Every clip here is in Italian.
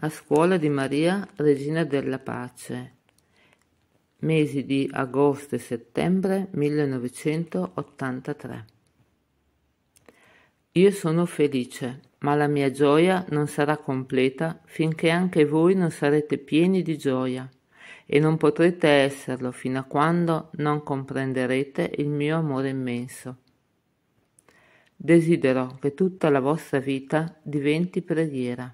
a scuola di Maria, Regina della Pace, mesi di agosto e settembre 1983. Io sono felice, ma la mia gioia non sarà completa finché anche voi non sarete pieni di gioia e non potrete esserlo fino a quando non comprenderete il mio amore immenso. Desidero che tutta la vostra vita diventi preghiera.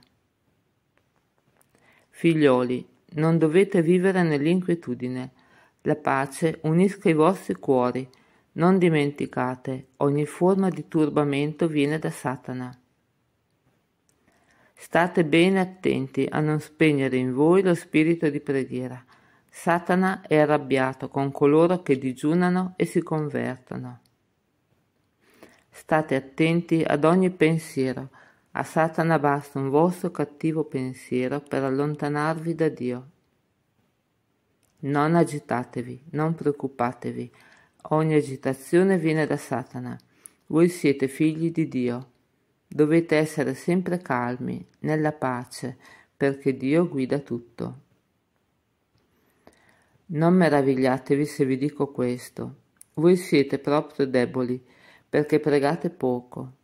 Figlioli, non dovete vivere nell'inquietudine. La pace unisca i vostri cuori. Non dimenticate, ogni forma di turbamento viene da Satana. State bene attenti a non spegnere in voi lo spirito di preghiera. Satana è arrabbiato con coloro che digiunano e si convertono. State attenti ad ogni pensiero a Satana basta un vostro cattivo pensiero per allontanarvi da Dio. Non agitatevi, non preoccupatevi. Ogni agitazione viene da Satana. Voi siete figli di Dio. Dovete essere sempre calmi, nella pace, perché Dio guida tutto. Non meravigliatevi se vi dico questo. Voi siete proprio deboli, perché pregate poco.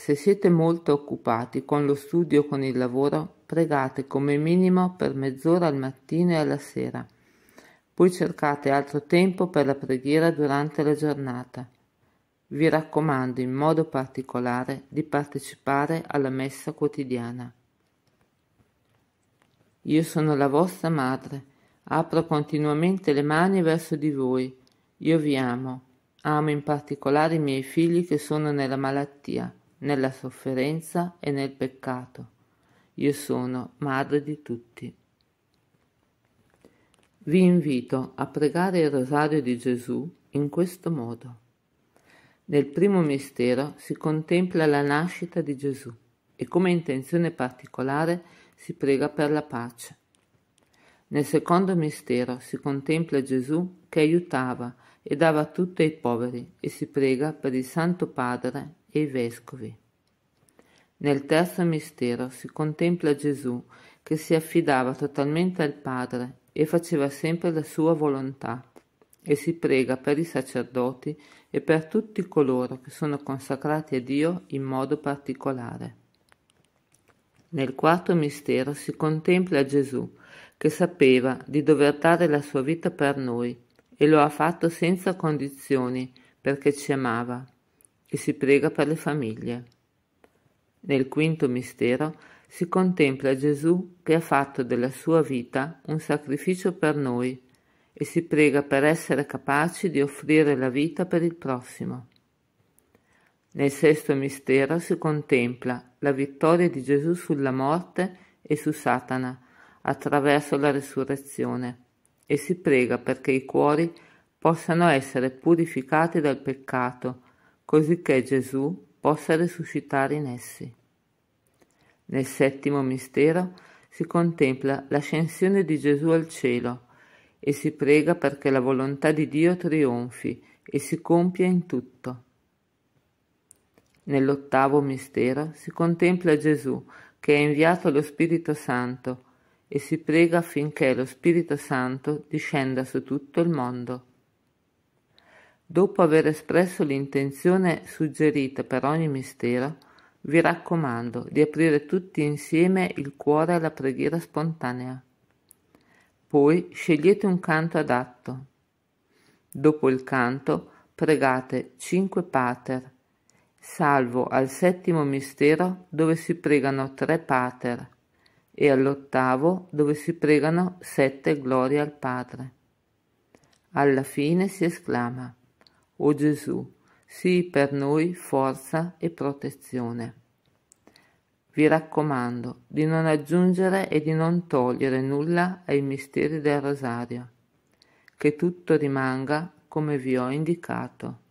Se siete molto occupati con lo studio o con il lavoro, pregate come minimo per mezz'ora al mattino e alla sera. Poi cercate altro tempo per la preghiera durante la giornata. Vi raccomando in modo particolare di partecipare alla messa quotidiana. Io sono la vostra madre, apro continuamente le mani verso di voi. Io vi amo, amo in particolare i miei figli che sono nella malattia nella sofferenza e nel peccato. Io sono madre di tutti. Vi invito a pregare il rosario di Gesù in questo modo. Nel primo mistero si contempla la nascita di Gesù e come intenzione particolare si prega per la pace. Nel secondo mistero si contempla Gesù che aiutava e dava tutto ai poveri e si prega per il Santo Padre e i vescovi. Nel terzo mistero si contempla Gesù che si affidava totalmente al Padre e faceva sempre la sua volontà e si prega per i sacerdoti e per tutti coloro che sono consacrati a Dio in modo particolare. Nel quarto mistero si contempla Gesù che sapeva di dover dare la sua vita per noi e lo ha fatto senza condizioni perché ci amava e si prega per le famiglie. Nel quinto mistero si contempla Gesù che ha fatto della sua vita un sacrificio per noi e si prega per essere capaci di offrire la vita per il prossimo. Nel sesto mistero si contempla la vittoria di Gesù sulla morte e su Satana attraverso la resurrezione e si prega perché i cuori possano essere purificati dal peccato cosicché Gesù possa risuscitare in essi. Nel settimo mistero si contempla l'ascensione di Gesù al cielo e si prega perché la volontà di Dio trionfi e si compia in tutto. Nell'ottavo mistero si contempla Gesù che è inviato allo Spirito Santo e si prega affinché lo Spirito Santo discenda su tutto il mondo. Dopo aver espresso l'intenzione suggerita per ogni mistero, vi raccomando di aprire tutti insieme il cuore alla preghiera spontanea. Poi scegliete un canto adatto. Dopo il canto pregate cinque pater, salvo al settimo mistero dove si pregano tre pater e all'ottavo dove si pregano sette glorie al Padre. Alla fine si esclama o Gesù, sii per noi forza e protezione. Vi raccomando di non aggiungere e di non togliere nulla ai misteri del rosario, che tutto rimanga come vi ho indicato.